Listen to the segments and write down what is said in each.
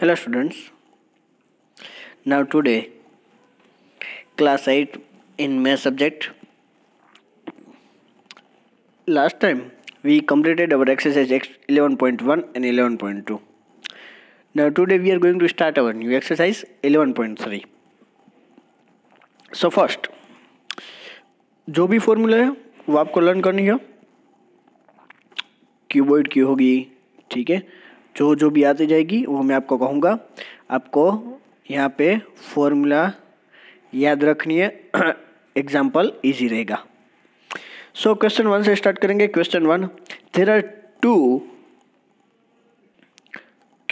Hello students now today class eight in math subject last time we completed our exercise X eleven point one and eleven point two now today we are going to start our new exercise eleven point three so first जो भी formula है वो आपको learn करनी है cuboid की होगी ठीक है जो जो भी आती जाएगी वो मैं आपको कहूँगा आपको यहाँ पे फॉर्मूला याद रखनी है एग्जाम्पल ईजी रहेगा सो क्वेश्चन वन से स्टार्ट करेंगे question one there are two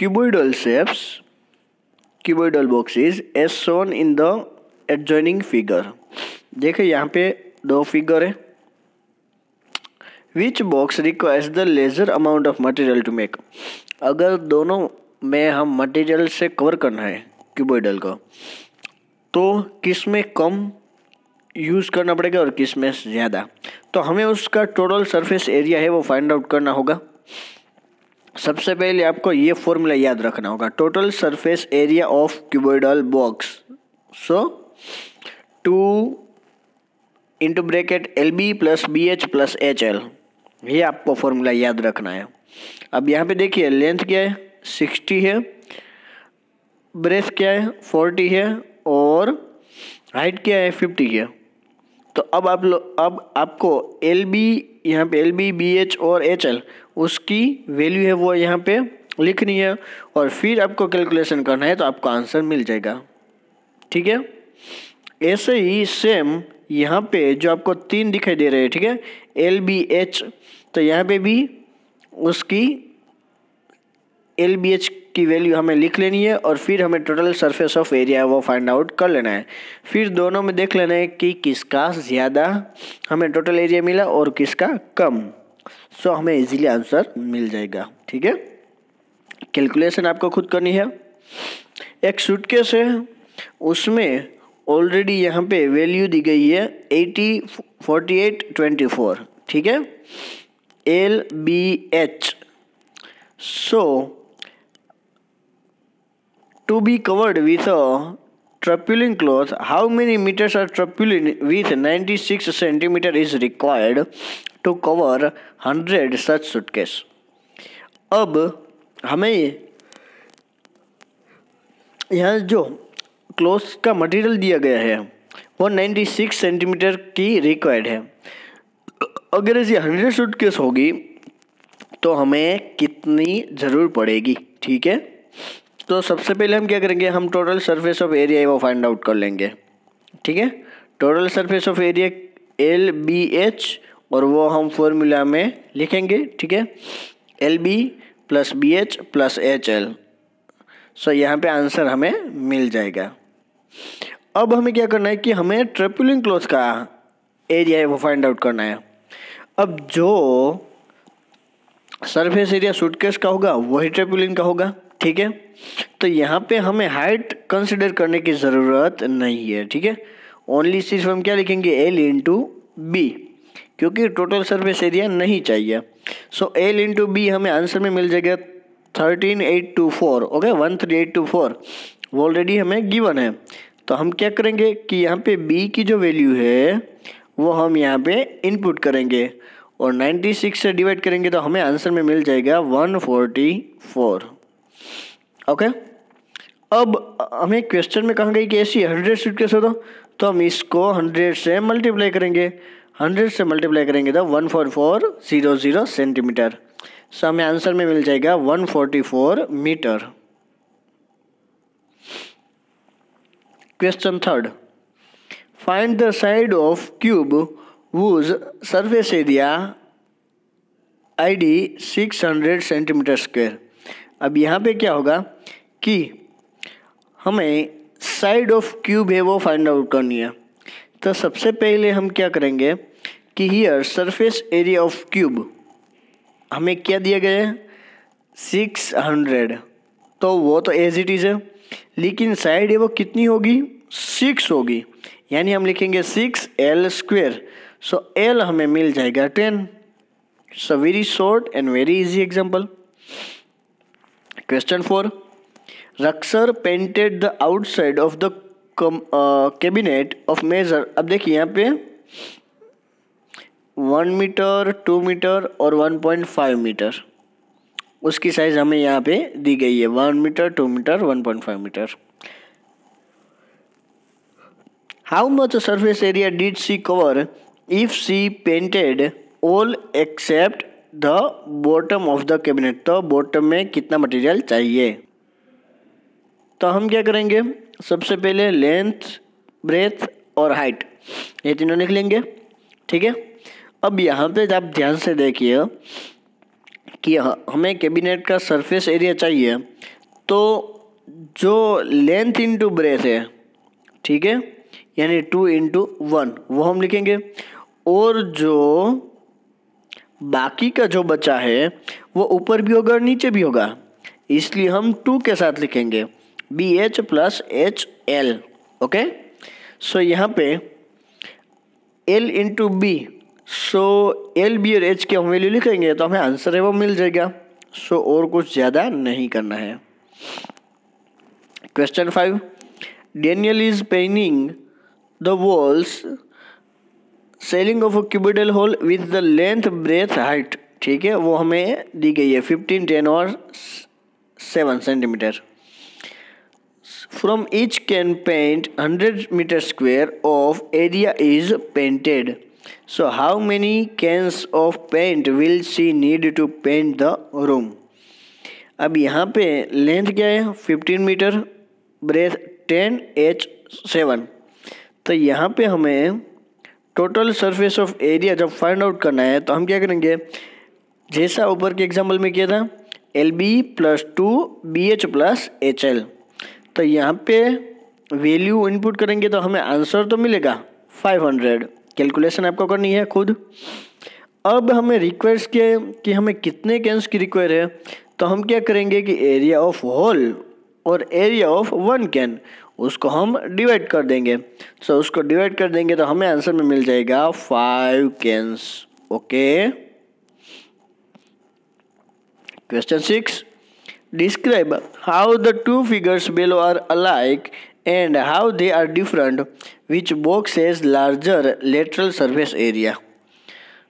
cuboidal shapes cuboidal boxes as shown in the adjoining figure देखिए यहाँ पे दो फिगर है which box requires the lesser amount of material to make अगर दोनों में हम मटेरियल से कवर करना है क्यूबोइडल को तो किस में कम यूज़ करना पड़ेगा और किस में ज़्यादा तो हमें उसका टोटल सरफेस एरिया है वो फाइंड आउट करना होगा सबसे पहले आपको ये फॉर्मूला याद रखना होगा total surface area of cuboidal box so two into bracket L B plus B H plus H L ये आपको फॉर्मूला याद रखना है अब यहाँ पे देखिए लेंथ क्या है सिक्सटी है ब्रेथ क्या है फोर्टी है और हाइट क्या है फिफ्टी है तो अब आप लोग अब आपको एल बी यहाँ पर एल बी बी एच और एच एल उसकी वैल्यू है वो यहाँ पे लिखनी है और फिर आपको कैलकुलेशन करना है तो आपको आंसर मिल जाएगा ठीक है ऐसे ही सेम यहाँ पे जो आपको तीन दिखाई दे रहे हैं ठीक है एल बी एच तो यहाँ पे भी उसकी एल बी एच की वैल्यू हमें लिख लेनी है और फिर हमें टोटल सरफेस ऑफ एरिया वो फाइंड आउट कर लेना है फिर दोनों में देख लेना है कि किसका ज़्यादा हमें टोटल एरिया मिला और किसका कम सो हमें इजीली आंसर मिल जाएगा ठीक है कैलकुलेशन आपको खुद करनी है एक सूटकेस है उसमें ऑलरेडी यहाँ पे वैल्यू दी गई है eighty forty eight twenty four ठीक है L B H so to be covered with a tarpaulin cloth how many metres are tarpaulin with ninety six centimetre is required to cover hundred such suitcase अब हमें यहाँ जो cloth का material दिया गया है वो सिक्स सेंटीमीटर की रिक्वायर्ड है अगर ऐसी हंड्रेड सूट केस होगी तो हमें कितनी ज़रूर पड़ेगी ठीक है तो सबसे पहले हम क्या करेंगे हम टोटल सरफेस ऑफ एरिया है वो फाइंड आउट कर लेंगे ठीक है total surface of area L B H और वो हम फॉर्मूला में लिखेंगे ठीक है L B plus B H plus H L so यहाँ पे आंसर हमें मिल जाएगा अब हमें क्या करना है कि हमें ट्रिपलिंग क्लोज का एरिया है वो फाइंड आउट करना है अब जो सरफेस एरिया सूटकेस का होगा वही ट्रिपलिंग का होगा ठीक है तो यहाँ पे हमें हाइट कंसिडर करने की ज़रूरत नहीं है ठीक है ओनली सिर्फ हम क्या लिखेंगे एल इंटू बी क्योंकि टोटल सरफेस एरिया नहीं चाहिए सो एल इंटू बी हमें आंसर में मिल जाएगा thirteen eight two four okay one three eight two four वो ऑलरेडी हमें गिवन है तो हम क्या करेंगे कि यहाँ पे बी की जो वैल्यू है वो हम यहाँ पे इनपुट करेंगे और 96 से डिवाइड करेंगे तो हमें आंसर में मिल जाएगा 144 ओके अब हमें क्वेश्चन में कहा गई कि ऐसी हंड्रेड सीट कैसे दो तो हम इसको हंड्रेड से मल्टीप्लाई करेंगे हंड्रेड से मल्टीप्लाई करेंगे तो one four four zero zero centimetre so हमें आंसर में मिल जाएगा one forty four metre find the side of cube whose surface area I D six hundred centimetre square अब यहाँ पे क्या होगा कि हमें साइड ऑफ क्यूब है वो फाइंड आउट करनी है तो सबसे पहले हम क्या करेंगे कि here surface area of cube हमें क्या दिया गया है सिक्स हंड्रेड तो वो तो एज इट इज़ है लेकिन साइड है वो कितनी होगी सिक्स होगी यानी हम लिखेंगे six L square so L हमें मिल जाएगा ten so very short and very easy example question four Rukhsar painted the outside of the cabinet of measure अब देखिए यहाँ पे वन मीटर टू मीटर और वन पॉइंट फाइव मीटर उसकी size हमें यहाँ पे दी गई है one metre two metre one point five metre how much surface area did she cover if she painted all except the bottom of the cabinet तो bottom में कितना मटेरियल चाहिए तो हम क्या करेंगे सबसे पहले लेंथ ब्रेथ और हाइट ये तीनों लिख लेंगे ठीक है अब यहाँ पे आप ध्यान से देखिए कि हमें कैबिनेट का सरफेस एरिया चाहिए तो जो लेंथ इंटू ब्रेथ है ठीक है यानी टू इंटू वन वो हम लिखेंगे और जो बाकी का जो बचा है वो ऊपर भी होगा और नीचे भी होगा इसलिए हम टू के साथ लिखेंगे B H plus H L okay so यहाँ पे L into B so L B और एच की हम वैल्यू लिखेंगे तो हमें आंसर है वो मिल जाएगा सो so, और कुछ ज़्यादा नहीं करना है question five Daniel is painting the walls ceiling of a cuboidal hall with the length breadth height ठीक है वो हमें दी गई है फिफ्टीन टेन और seven centimetre from each can paint hundred metre square of area is painted So how many cans of paint will she need to paint the room? अब यहाँ पे लेंथ क्या है fifteen metre breadth ten H seven तो यहाँ पे हमें total surface of area जब फाइंड आउट करना है तो हम क्या करेंगे जैसा ऊपर के एग्जाम्पल में किया था L B plus two B H plus H L तो यहाँ पे वैल्यू इनपुट करेंगे तो हमें आंसर तो मिलेगा फाइव हंड्रेड कैलकुलेशन आपको करनी है खुद अब हमें रिक्वेस्ट किया कि हमें कितने कैंस की रिक्वायर है तो हम क्या करेंगे कि एरिया ऑफ होल और एरिया ऑफ वन कैन उसको हम डिवाइड कर देंगे सो so, उसको डिवाइड कर देंगे तो हमें आंसर में मिल जाएगा five cans okay question six describe how the two figures below are alike and how they are different which box has larger lateral surface area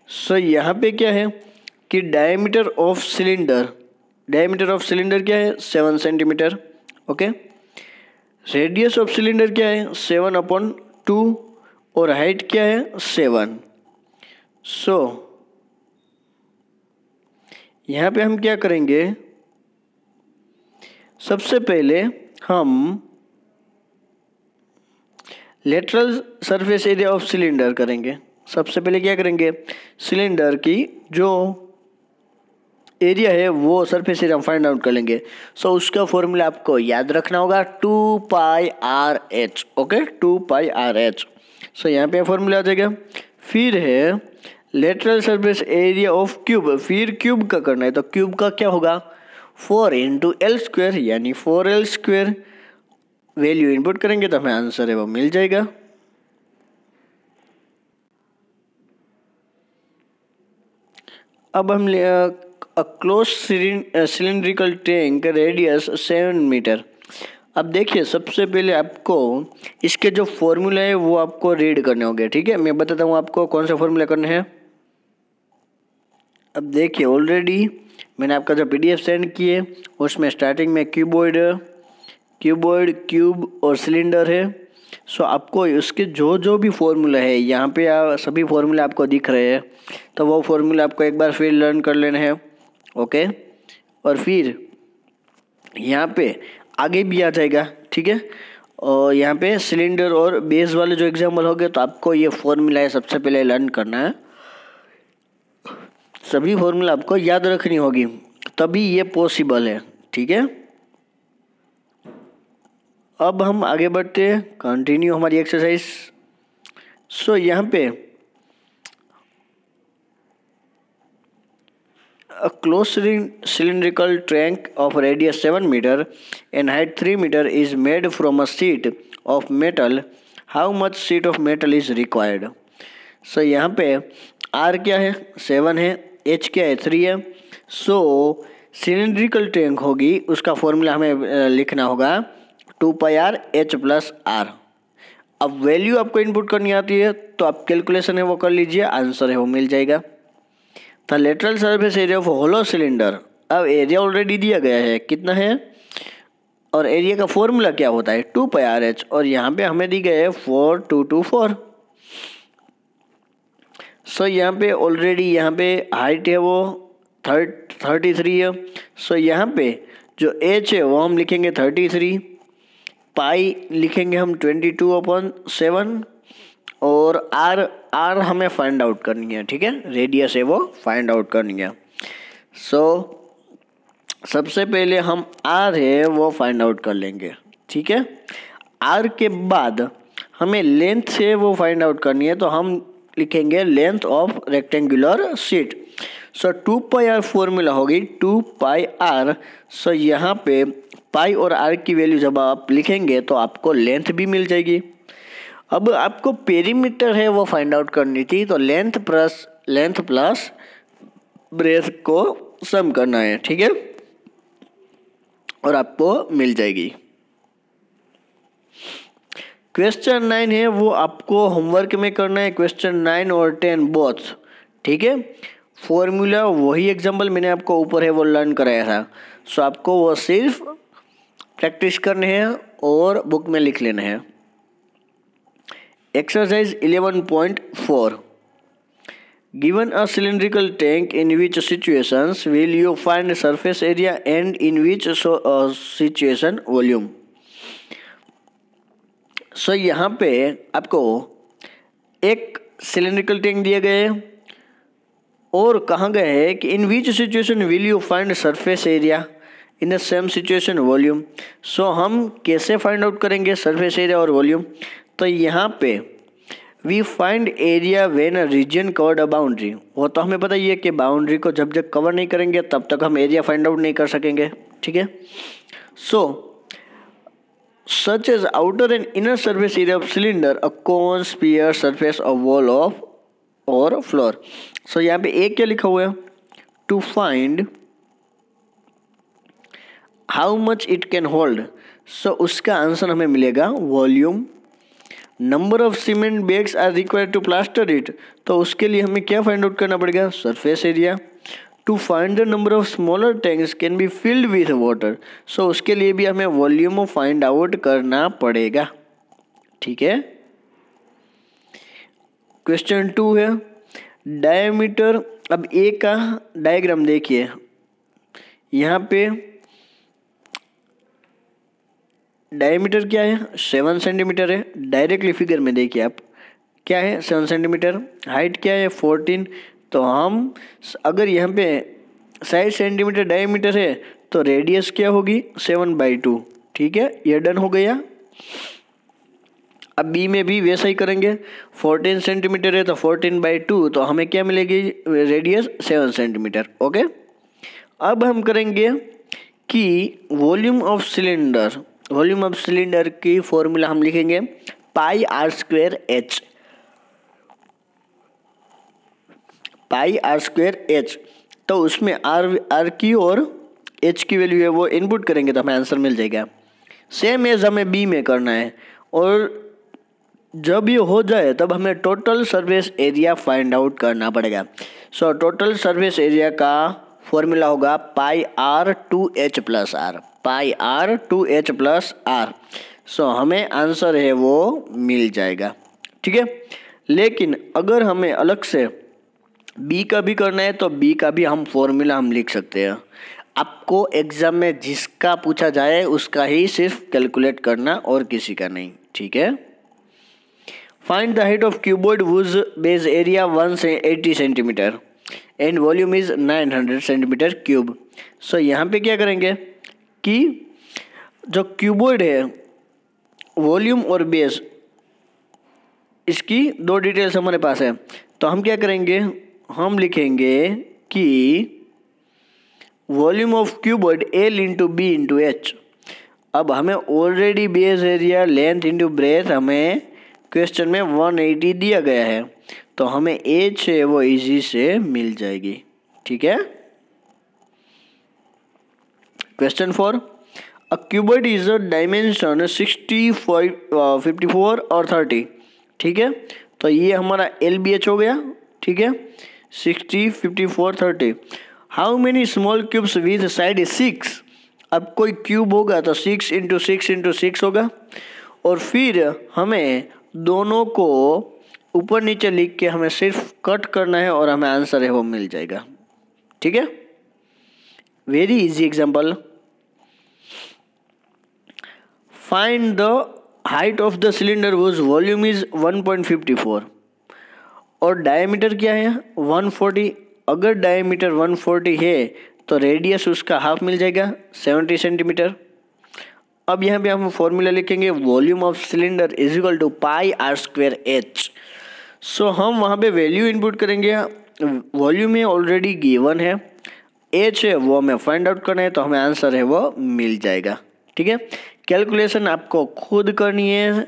so यहाँ पे क्या है कि diameter of cylinder diameter of cylinder क्या है seven centimetre okay radius of cylinder क्या है seven upon two और हाइट क्या है सेवन सो यहाँ पे हम क्या करेंगे सबसे पहले हम lateral surface area of cylinder करेंगे सबसे पहले क्या करेंगे सिलेंडर की जो एरिया है वो सरफेस एरिया हम फाइंड आउट कर लेंगे सो so, उसका फॉर्मूला आपको याद रखना होगा two pi R H okay two pi R H so यहाँ पे फॉर्मूला आ जाएगा फिर है lateral surface area of cube फिर क्यूब का करना है तो क्यूब का क्या होगा फोर इंटू एल स्क्वेयर यानी four L square value input करेंगे तो हमें आंसर है वो मिल जाएगा अब हम close cylindrical tank radius seven metre अब देखिए सबसे पहले आपको इसके जो फॉर्मूला है वो आपको रीड करने होंगे ठीक है मैं बताता हूँ आपको कौन सा फॉर्मूला करने हैं अब देखिए ऑलरेडी मैंने आपका जो पीडीएफ सेंड किए उसमें स्टार्टिंग में क्यूबॉइड क्यूबॉइड क्यूब और सिलेंडर है सो आपको उसके जो जो भी फॉर्मूला है यहाँ पे सभी फॉर्मूला आपको दिख रहे हैं तो वो फॉर्मूला आपको एक बार फिर लर्न कर लेना है ओके और फिर यहाँ पे आगे भी आ जाएगा ठीक है और यहाँ पे सिलेंडर और बेस वाले जो एग्जाम्पल हो गए तो आपको ये फॉर्मूला है सबसे पहले लर्न करना है सभी फॉर्मूला आपको याद रखनी होगी तभी ये पॉसिबल है ठीक है अब हम आगे बढ़ते हैं कंटिन्यू हमारी एक्सरसाइज सो यहाँ पे a close cylindrical tank of radius seven metre and height three metre is made from a sheet of metal how much sheet of metal is required so यहाँ पे आर क्या है seven है H क्या है three है सो cylindrical trunk होगी उसका फॉर्मूला हमें लिखना होगा two pi R H plus R अब वैल्यू आपको इनपुट करनी आती है तो आप कैलकुलेशन है वो कर लीजिए आंसर है वो मिल जाएगा the lateral surface area of hollow cylinder अब एरिया ऑलरेडी दिया गया है कितना है और एरिया का फॉर्मूला क्या होता है टू पाई आर एच और यहाँ पे हमें दी गए है four two two four so यहाँ पे ऑलरेडी यहाँ पे हाइट है वो थर्ट थर्टी थ्री है सो so, यहाँ पे जो एच है वो हम लिखेंगे थर्टी थ्री पाई लिखेंगे हम ट्वेंटी टू अपॉन सेवन और आर आर हमें फाइंड आउट करनी है ठीक है रेडियस है वो फाइंड आउट करनी है सो so, सबसे पहले हम आर है वो फाइंड आउट कर लेंगे ठीक है आर के बाद हमें लेंथ से वो फाइंड आउट करनी है तो हम लिखेंगे length of rectangular sheet so two pi R formula होगी टू पाई आर सो यहाँ पे पाई और आर की वैल्यू जब आप लिखेंगे तो आपको लेंथ भी मिल जाएगी अब आपको पेरीमीटर है वो फाइंड आउट करनी थी तो length plus length plus breadth को सम करना है ठीक है और आपको मिल जाएगी क्वेश्चन नाइन है वो आपको होमवर्क में करना है क्वेश्चन नाइन और टेन बोथ ठीक है फॉर्मूला वही एग्जाम्पल मैंने आपको ऊपर है वो लर्न कराया था सो आपको वो सिर्फ प्रैक्टिस करने हैं और बुक में लिख लेने है exercise eleven point four given a cylindrical tank in which situation will you find surface area and in which situation volume so यहाँ पे आपको एक सिलेंड्रिकल टैंक दिया गया है और कहा गए है कि in which situation will you find surface area in the same situation volume so हम कैसे फाइंड आउट करेंगे सरफेस एरिया और वॉल्यूम तो यहाँ पे we find area when a region covered a boundary वो तो हमें पता ही है कि बाउंड्री को जब जब कवर नहीं करेंगे तब तक हम एरिया फाइंड आउट नहीं कर सकेंगे ठीक है so such as outer and inner surface area of cylinder a cone sphere surface a wall of और फ्लोर सो यहाँ पे एक क्या लिखा हुआ है to find how much it can hold so उसका आंसर हमें मिलेगा volume number of cement bags are required to plaster it तो उसके लिए हमें क्या फाइंड आउट करना पड़ेगा surface area to find the number of smaller tanks can be filled with water so उसके लिए भी हमें वॉल्यूम फाइंड आउट करना पड़ेगा ठीक है क्वेश्चन टू है डायमीटर अब ए का डायग्राम देखिए यहाँ पे डायमीटर क्या है सेवन सेंटीमीटर है डायरेक्टली फिगर में देखिए आप क्या है सेवन सेंटीमीटर हाइट क्या है फोर्टीन तो हम अगर यहाँ पे साइज सेंटीमीटर डायमीटर है तो रेडियस क्या होगी सेवन बाई टू ठीक है ये डन हो गया अब बी में भी वैसा ही करेंगे फोर्टीन सेंटीमीटर है तो फोर्टीन बाई टू तो हमें क्या मिलेगी रेडियस सेवन सेंटीमीटर ओके अब हम करेंगे कि volume of cylinder volume of cylinder की फॉर्मूला हम लिखेंगे pi R square H pi R square H तो उसमें आर आर की और एच की वैल्यू है वो इनपुट करेंगे तो हमें आंसर मिल जाएगा सेम एज हमें बी में करना है और जब ये हो जाए तब हमें total surface area find out करना पड़ेगा सो टोटल सर्विस एरिया का फॉर्मूला होगा pi R two H plus R pi R two H plus R so हमें आंसर है वो मिल जाएगा ठीक है लेकिन अगर हमें अलग से बी का भी करना है तो बी का भी हम फॉर्मूला हम लिख सकते हैं आपको एग्ज़ाम में जिसका पूछा जाए उसका ही सिर्फ कैलकुलेट करना और किसी का नहीं ठीक है find the height of cuboid whose base area one से eighty centimetre and volume is nine hundred centimetre cube so यहाँ पे क्या करेंगे कि जो क्यूबोर्ड है वॉल्यूम और बेस इसकी दो डिटेल्स हमारे पास है तो हम क्या करेंगे हम लिखेंगे कि volume of cuboid L into B into H अब हमें already base area length into breadth हमें क्वेश्चन में 180 दिया गया है तो हमें एच है वो इजी से मिल जाएगी ठीक है question four a is a dimension sixty five fifty four और थर्टी ठीक है तो ये हमारा एल बी एच हो गया ठीक है sixty fifty four thirty how many small cubes with side six अब कोई क्यूब होगा तो six into six into six होगा और फिर हमें दोनों को ऊपर नीचे लिख के हमें सिर्फ कट करना है और हमें आंसर है वो मिल जाएगा ठीक है very easy example find the height of the cylinder whose volume is 1.54 और डायमीटर क्या है 140 अगर डायमीटर 140 है तो रेडियस उसका हाफ मिल जाएगा 70 सेंटीमीटर अब यहाँ पे हम फॉर्मूला लिखेंगे volume of cylinder is equal to pi R square H so हम वहाँ पे वैल्यू इनपुट करेंगे वॉल्यूम है ऑलरेडी गिवन है एच है वो हमें फाइंड आउट करना है तो हमें आंसर है वो मिल जाएगा ठीक है कैलकुलेशन आपको खुद करनी है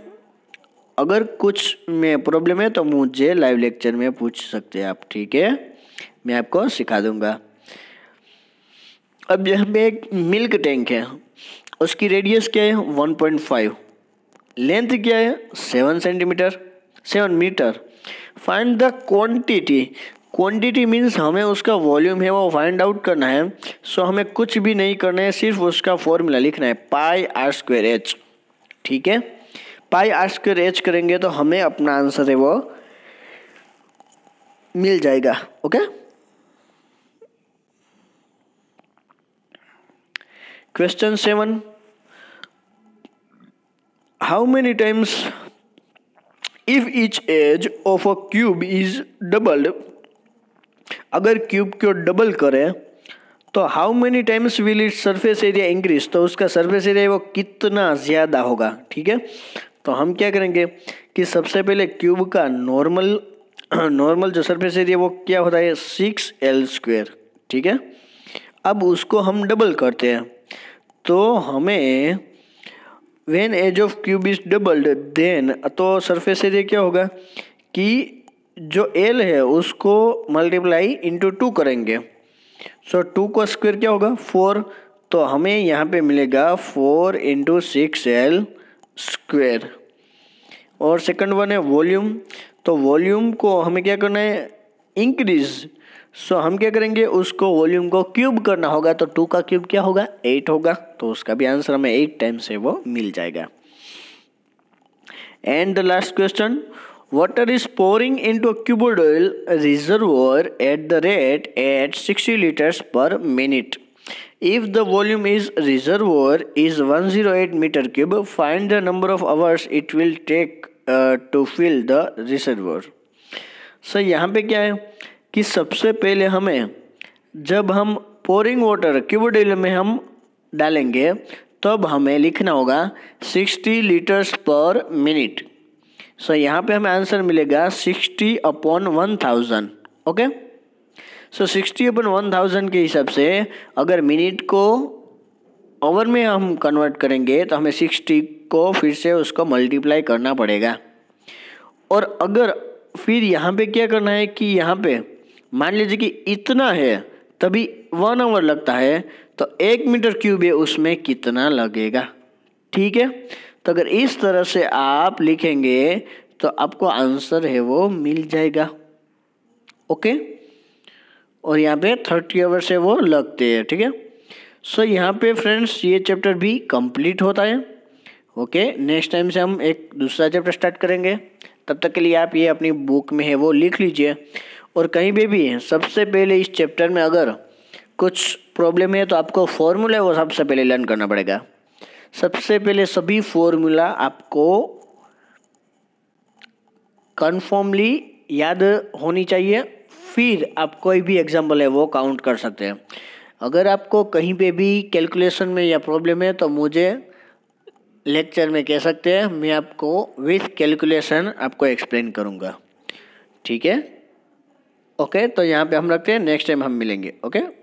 अगर कुछ में प्रॉब्लम है तो मुझे लाइव लेक्चर में पूछ सकते हैं आप ठीक है मैं आपको सिखा दूंगा अब यहाँ पे एक मिल्क टैंक है उसकी रेडियस क्या है वन पॉइंट फाइव लेंथ क्या है seven centimetre seven metre find the quantity quantity means हमें उसका वॉल्यूम है वो फाइंड आउट करना है सो हमें कुछ भी नहीं करना है सिर्फ उसका फॉर्मूला लिखना है पाई आर स्क्वेयर एच ठीक है पाई आर स्क्वेयर एच करेंगे तो हमें अपना आंसर है वो मिल जाएगा okay question seven how many times if each edge of a cube is doubled अगर क्यूब को डबल करें तो how many times will it surface area increase तो उसका सरफेस एरिया वो कितना ज़्यादा होगा ठीक है तो हम क्या करेंगे कि सबसे पहले क्यूब का नॉर्मल नॉर्मल जो सरफेस एरिया वो क्या होता है सिक्स एल स्क्वेयर ठीक है अब उसको हम डबल करते हैं तो हमें when edge of cube is doubled then तो सरफेस एरिया क्या होगा कि जो एल है उसको मल्टीप्लाई इंटू टू करेंगे सो so, टू का स्क्वेयर क्या होगा फोर तो हमें यहाँ पे मिलेगा four into six L square और सेकंड वन है वॉल्यूम तो वॉल्यूम को हमें क्या करना है इंक्रीज सो so, हम क्या करेंगे उसको वॉल्यूम को क्यूब करना होगा तो टू का क्यूब क्या होगा एट होगा तो उसका भी आंसर हमें एट टाइम से वो मिल जाएगा and the last question water is pouring into a cubical reservoir at the rate at 60 liters per minute if the volume is reservoir is 108 meter cube find the number of hours it will take uh, to fill the reservoir sir so, यहाँ पे क्या है कि सबसे पहले हमें जब हम पोरिंग वाटर क्यूबोडिल में हम डालेंगे तब हमें लिखना होगा 60 लीटर्स पर मिनट सो यहाँ पे हमें आंसर मिलेगा sixty upon one thousand okay so sixty upon one thousand के हिसाब से अगर मिनट को ओवर में हम कन्वर्ट करेंगे तो हमें सिक्सटी को फिर से उसको मल्टीप्लाई करना पड़ेगा और अगर फिर यहाँ पे क्या करना है कि यहाँ पे मान लीजिए कि इतना है तभी वन आवर लगता है तो एक मीटर क्यूब है उसमें कितना लगेगा ठीक है तो अगर इस तरह से आप लिखेंगे तो आपको आंसर है वो मिल जाएगा ओके और यहाँ पे थर्टी आवर्स से वो लगते हैं ठीक है सो so, यहाँ पे फ्रेंड्स ये चैप्टर भी कंप्लीट होता है ओके नेक्स्ट टाइम से हम एक दूसरा चैप्टर स्टार्ट करेंगे तब तक के लिए आप ये अपनी बुक में है वो लिख लीजिए और कहीं पे भी सबसे पहले इस चैप्टर में अगर कुछ प्रॉब्लम है तो आपको फॉर्मूला वो सबसे पहले लर्न करना पड़ेगा सबसे पहले सभी फॉर्मूला आपको कन्फर्मली याद होनी चाहिए फिर आप कोई भी एग्जाम्पल है वो काउंट कर सकते हैं अगर आपको कहीं पे भी कैलकुलेशन में या प्रॉब्लम है तो मुझे लेक्चर में कह सकते हैं मैं आपको विथ कैलकुलेशन आपको एक्सप्लेन करूँगा ठीक है ओके तो यहाँ पे हम रखते हैं नेक्स्ट टाइम हम मिलेंगे ओके